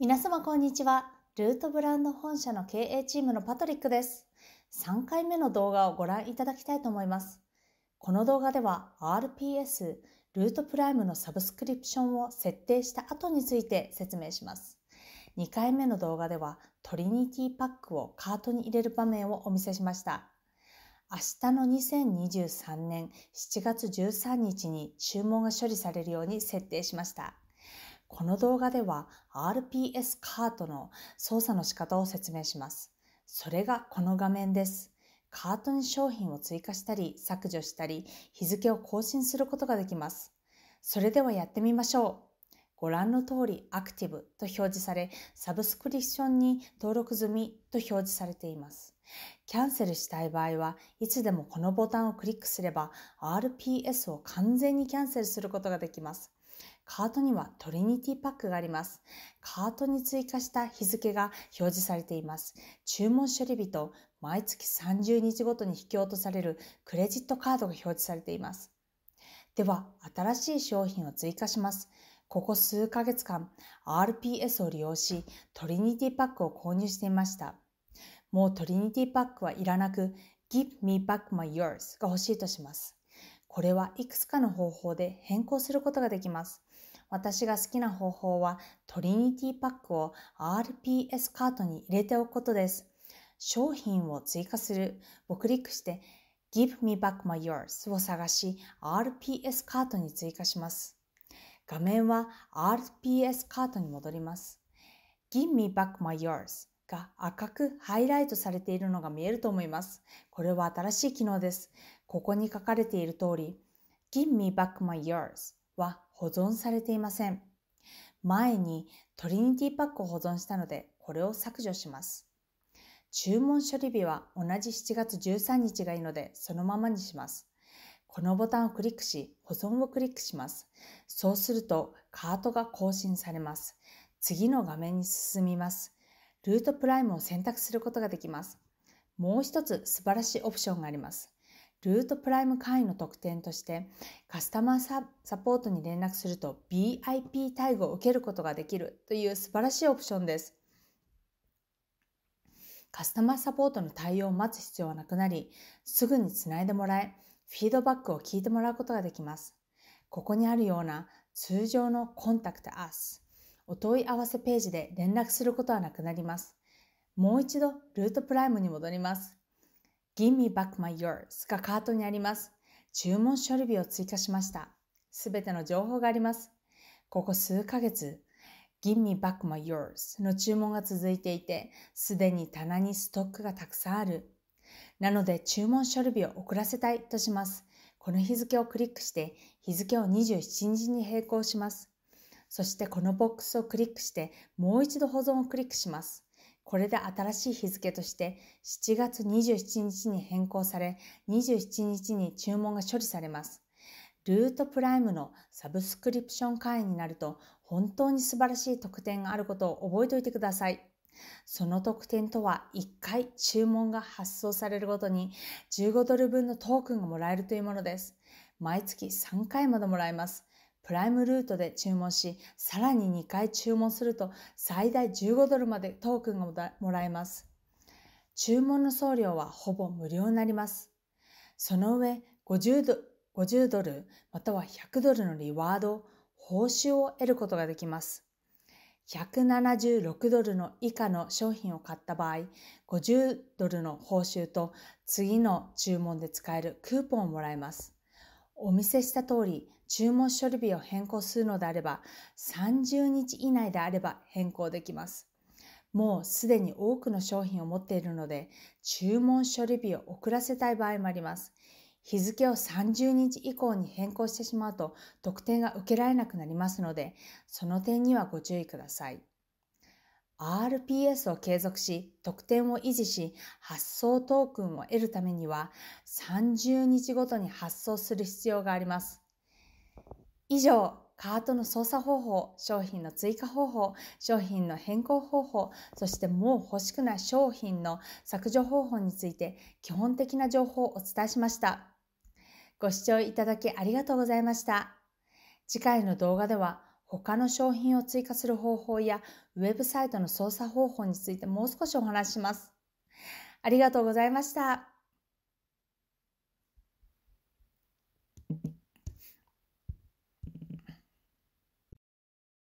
皆様こんにちは。ルートブランド本社の経営チームのパトリックです。3回目の動画をご覧いただきたいと思います。この動画では RPS、ルートプライムのサブスクリプションを設定した後について説明します。2回目の動画ではトリニティパックをカートに入れる場面をお見せしました。明日の2023年7月13日に注文が処理されるように設定しました。この動画では RPS カートの操作の仕方を説明します。それがこの画面です。カートに商品を追加したり削除したり日付を更新することができます。それではやってみましょう。ご覧の通りアクティブと表示され、サブスクリプションに登録済みと表示されています。キャンセルしたい場合はいつでもこのボタンをクリックすれば RPS を完全にキャンセルすることができます。カートにはトリニティパックがあります。カートに追加した日付が表示されています。注文処理日と毎月30日ごとに引き落とされるクレジットカードが表示されています。では、新しい商品を追加します。ここ数ヶ月間、RPS を利用し、トリニティパックを購入していました。もうトリニティパックはいらなく、Give me back my yours が欲しいとします。これはいくつかの方法で変更することができます。私が好きな方法はトリニティパックを RPS カートに入れておくことです。商品を追加するをクリックして Give me back my yours を探し RPS カートに追加します。画面は RPS カートに戻ります。Give me back my yours が赤くハイライトされているのが見えると思います。これは新しい機能です。ここに書かれている通り、Give me back my yours は保存されていません。前にトリニティパックを保存したので、これを削除します。注文処理日は同じ7月13日がいいので、そのままにします。このボタンをクリックし、保存をクリックします。そうすると、カートが更新されます。次の画面に進みます。ルートプライムを選択することができます。もう一つ素晴らしいオプションがあります。ルートプライム会員の特典としてカスタマーサポートに連絡すると VIP 対応を受けることができるという素晴らしいオプションです。カスタマーサポートの対応を待つ必要はなくなり、すぐにつないでもらえ、フィードバックを聞いてもらうことができます。ここにあるような通常のコンタクト u ス、お問い合わせページで連絡することはなくなります。もう一度ルートプライムに戻ります。Give me back my yours がカートにあります。注文書類を追加しました。すべての情報があります。ここ数ヶ月、Give me back my yours の注文が続いていて、すでに棚にストックがたくさんある。なので注文書類を遅らせたいとします。この日付をクリックして日付を27日に変更します。そしてこのボックスをクリックしてもう一度保存をクリックします。これで新しい日付として7月27日に変更され、27日に注文が処理されます。ルートプライムのサブスクリプション会員になると本当に素晴らしい特典があることを覚えておいてください。その特典とは1回注文が発送されるごとに15ドル分のトークンがもらえるというものです。毎月3回までもらえます。プライムルートで注文し、さらに2回注文すると最大15ドルまでトークンがもらえます。注文の送料はほぼ無料になります。その上50ド、50ドルまたは100ドルのリワード、報酬を得ることができます。176ドルの以下の商品を買った場合、50ドルの報酬と次の注文で使えるクーポンをもらえます。お見せした通り、注文処理日を変更するのであれば、30日以内であれば変更できます。もうすでに多くの商品を持っているので、注文処理日を遅らせたい場合もあります。日付を30日以降に変更してしまうと特典が受けられなくなりますので、その点にはご注意ください。RPS を継続し、特典を維持し、発送トークンを得るためには、30日ごとに発送する必要があります。以上、カートの操作方法、商品の追加方法、商品の変更方法、そしてもう欲しくない商品の削除方法について基本的な情報をお伝えしました。ご視聴いただきありがとうございました。次回の動画では他の商品を追加する方法やウェブサイトの操作方法についてもう少しお話しします。ありがとうございました。